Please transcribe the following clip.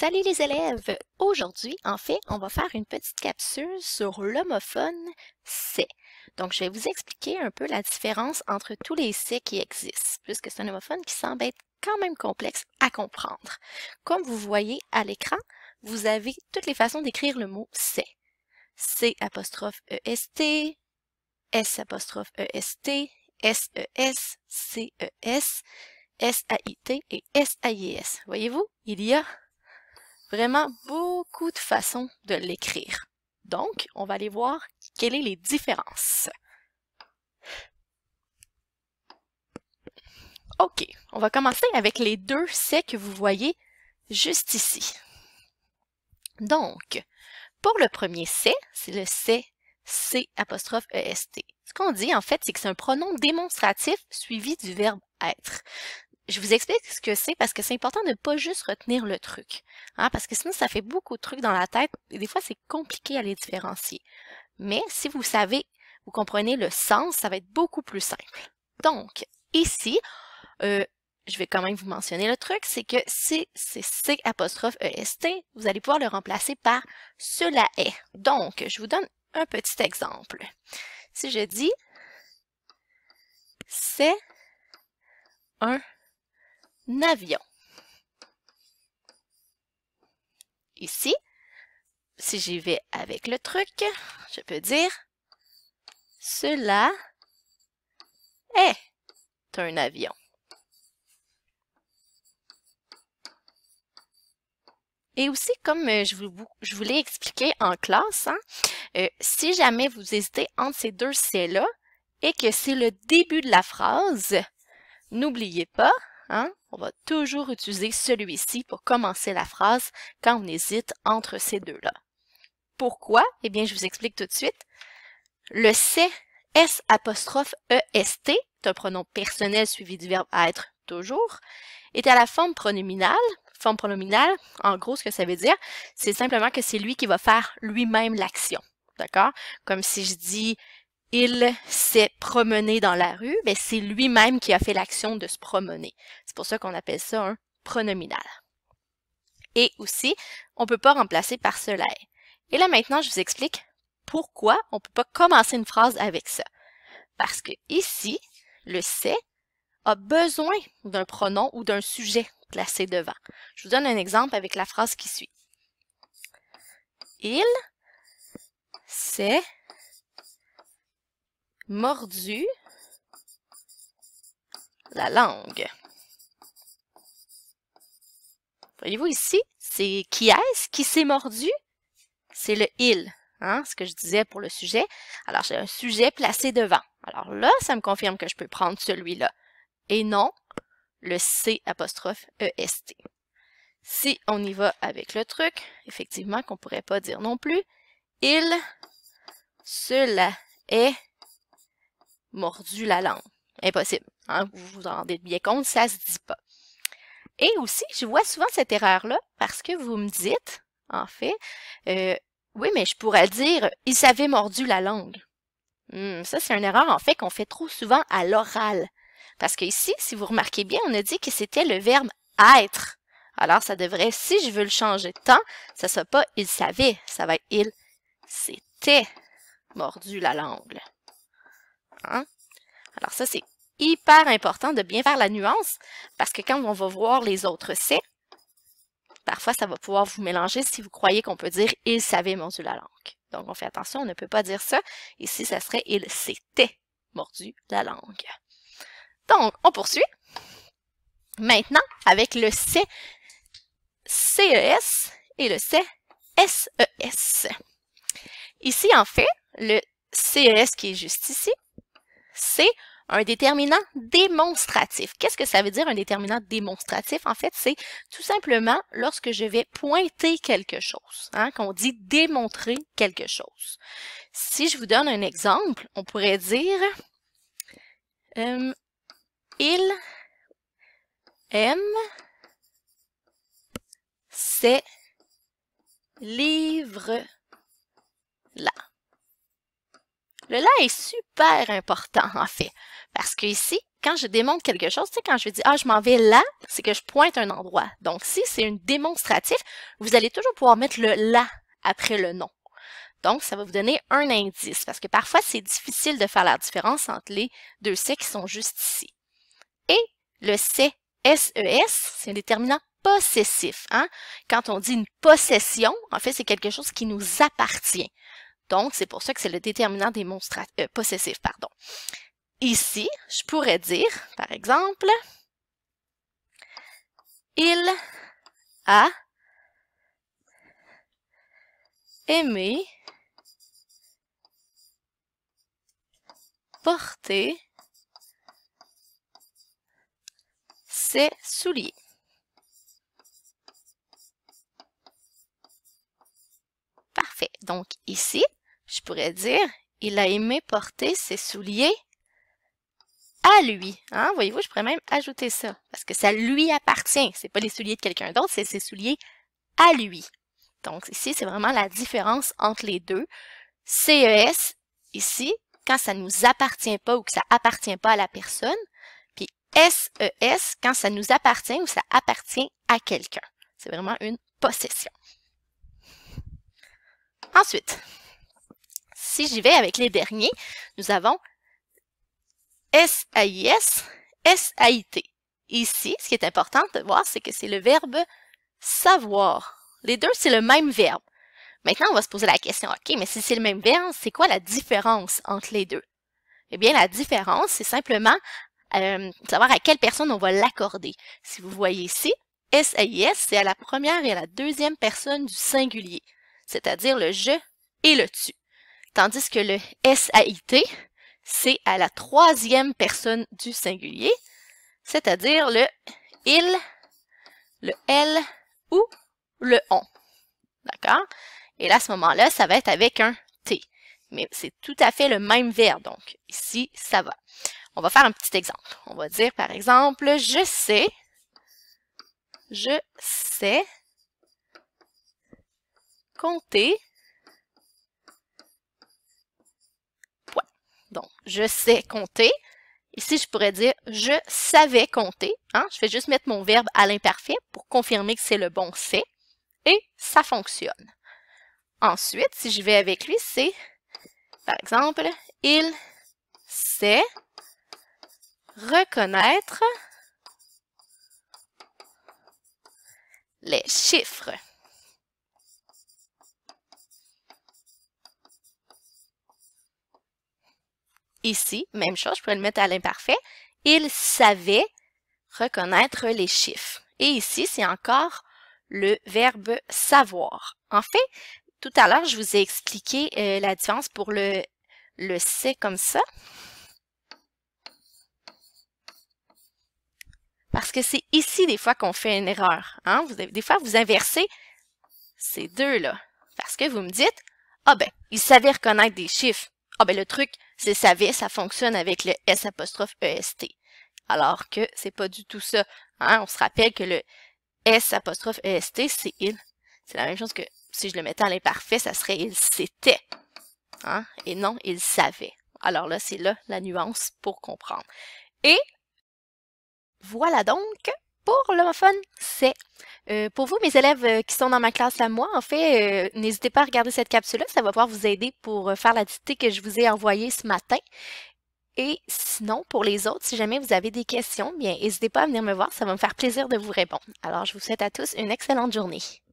Salut les élèves! Euh, aujourd'hui, en fait, on va faire une petite capsule sur l'homophone C. Donc, je vais vous expliquer un peu la différence entre tous les C qui existent, puisque c'est un homophone qui semble être quand même complexe à comprendre. Comme vous voyez à l'écran, vous avez toutes les façons d'écrire le mot C. C apostrophe EST, S apostrophe EST, S-A-I-T e e et s Voyez-vous, il y a vraiment beaucoup de façons de l'écrire. Donc, on va aller voir quelles sont les différences. OK, on va commencer avec les deux C que vous voyez juste ici. Donc, pour le premier C, c'est le C, C apostrophe EST. Ce qu'on dit, en fait, c'est que c'est un pronom démonstratif suivi du verbe être je vous explique ce que c'est parce que c'est important de ne pas juste retenir le truc. Hein, parce que sinon, ça fait beaucoup de trucs dans la tête et des fois, c'est compliqué à les différencier. Mais si vous savez, vous comprenez le sens, ça va être beaucoup plus simple. Donc, ici, euh, je vais quand même vous mentionner le truc, c'est que si c'est C apostrophe EST, vous allez pouvoir le remplacer par cela est. Donc, je vous donne un petit exemple. Si je dis c'est un avion. Ici, si j'y vais avec le truc, je peux dire cela est un avion. Et aussi, comme euh, je vous, je l'ai expliqué en classe, hein, euh, si jamais vous hésitez entre ces deux c'est-là et que c'est le début de la phrase, n'oubliez pas Hein? On va toujours utiliser celui-ci pour commencer la phrase quand on hésite entre ces deux-là. Pourquoi? Eh bien, je vous explique tout de suite. Le c'est, S apostrophe e EST, un pronom personnel suivi du verbe être toujours, est à la forme pronominale. Forme pronominale, en gros, ce que ça veut dire, c'est simplement que c'est lui qui va faire lui-même l'action. D'accord? Comme si je dis il s'est promené dans la rue, mais ben, c'est lui-même qui a fait l'action de se promener. C'est pour ça qu'on appelle ça un pronominal. Et aussi, on ne peut pas remplacer par cela. Et là maintenant, je vous explique pourquoi on ne peut pas commencer une phrase avec ça. Parce que ici, le c'est a besoin d'un pronom ou d'un sujet placé devant. Je vous donne un exemple avec la phrase qui suit. Il s'est mordu la langue. Voyez-vous ici, c'est qui est-ce qui s'est mordu? C'est le il, hein, ce que je disais pour le sujet. Alors, j'ai un sujet placé devant. Alors là, ça me confirme que je peux prendre celui-là. Et non, le C apostrophe EST. Si on y va avec le truc, effectivement qu'on pourrait pas dire non plus, il, cela est mordu la langue. Impossible. Hein? Vous vous en rendez bien compte, ça se dit pas. Et aussi, je vois souvent cette erreur-là parce que vous me dites, en fait, euh, oui, mais je pourrais dire, il s'avait mordu la langue. Hmm, ça, c'est une erreur, en fait, qu'on fait trop souvent à l'oral. Parce que ici, si vous remarquez bien, on a dit que c'était le verbe être. Alors, ça devrait, si je veux le changer de temps, ça sera pas il savait, ça va être il s'était mordu la langue. Hein? Alors ça, c'est hyper important de bien faire la nuance parce que quand on va voir les autres c'est, parfois ça va pouvoir vous mélanger si vous croyez qu'on peut dire il savait mordu la langue. Donc on fait attention, on ne peut pas dire ça. Ici, ça serait il s'était mordu la langue. Donc, on poursuit. Maintenant, avec le C, CES et le C, SES. E ici, en fait, le CES qui est juste ici, c'est un déterminant démonstratif. Qu'est-ce que ça veut dire un déterminant démonstratif? En fait, c'est tout simplement lorsque je vais pointer quelque chose, hein, qu'on dit démontrer quelque chose. Si je vous donne un exemple, on pourrait dire euh, il aime ses livres-là. Le là est super important, en fait. Parce que ici, quand je démontre quelque chose, tu sais, quand je dis, ah, je m'en vais là, c'est que je pointe un endroit. Donc, si c'est une démonstratif, vous allez toujours pouvoir mettre le là après le nom. Donc, ça va vous donner un indice, parce que parfois, c'est difficile de faire la différence entre les deux C qui sont juste ici. Et le C, s e », c'est un déterminant possessif. Hein? Quand on dit une possession, en fait, c'est quelque chose qui nous appartient. Donc, c'est pour ça que c'est le déterminant démonstratif, euh, possessif, pardon. Ici, je pourrais dire, par exemple, il a aimé porter ses souliers. Parfait. Donc ici, je pourrais dire, il a aimé porter ses souliers à lui. Hein, voyez-vous, je pourrais même ajouter ça, parce que ça lui appartient. C'est pas les souliers de quelqu'un d'autre, c'est ses souliers à lui. Donc ici, c'est vraiment la différence entre les deux. CES, ici, quand ça nous appartient pas ou que ça appartient pas à la personne, puis SES, e quand ça nous appartient ou ça appartient à quelqu'un. C'est vraiment une possession. Ensuite, si j'y vais avec les derniers, nous avons S-A-I-S, S-A-I-T. Ici, ce qui est important de voir, c'est que c'est le verbe savoir. Les deux, c'est le même verbe. Maintenant, on va se poser la question, OK, mais si c'est le même verbe, c'est quoi la différence entre les deux? Eh bien, la différence, c'est simplement euh, savoir à quelle personne on va l'accorder. Si vous voyez ici, S-A-I-S, c'est à la première et à la deuxième personne du singulier, c'est-à-dire le je et le tu. Tandis que le SAIT, c'est à la troisième personne du singulier, c'est-à-dire le il, le elle ou le on. D'accord? Et là, à ce moment-là, ça va être avec un T. Mais c'est tout à fait le même verbe, donc ici, ça va. On va faire un petit exemple. On va dire, par exemple, je sais, je sais compter Donc, je sais compter. Ici, je pourrais dire je savais compter. Hein. Je vais juste mettre mon verbe à l'imparfait pour confirmer que c'est le bon C Et ça fonctionne. Ensuite, si je vais avec lui, c'est, par exemple, il sait reconnaître les chiffres. Ici, même chose, je pourrais le mettre à l'imparfait. Il savait reconnaître les chiffres. Et ici, c'est encore le verbe savoir. En fait, tout à l'heure, je vous ai expliqué euh, la différence pour le, le c'est comme ça. Parce que c'est ici des fois qu'on fait une erreur. Hein. des fois, vous inversez ces deux-là. Parce que vous me dites, ah ben, il savait reconnaître des chiffres. Ah ben, le truc, ça savait », ça fonctionne avec le S apostrophe EST. Alors que c'est pas du tout ça. Hein. On se rappelle que le S apostrophe EST, c'est il. C'est la même chose que si je le mettais à l'imparfait, ça serait il s'était. Hein? Et non, il savait. Alors là, c'est là la nuance pour comprendre. Et voilà donc pour l'homophone, c'est euh, pour vous, mes élèves euh, qui sont dans ma classe à moi, en fait, euh, n'hésitez pas à regarder cette capsule-là. Ça va pouvoir vous aider pour faire la dictée que je vous ai envoyée ce matin. Et sinon, pour les autres, si jamais vous avez des questions, bien, n'hésitez pas à venir me voir. Ça va me faire plaisir de vous répondre. Alors, je vous souhaite à tous une excellente journée.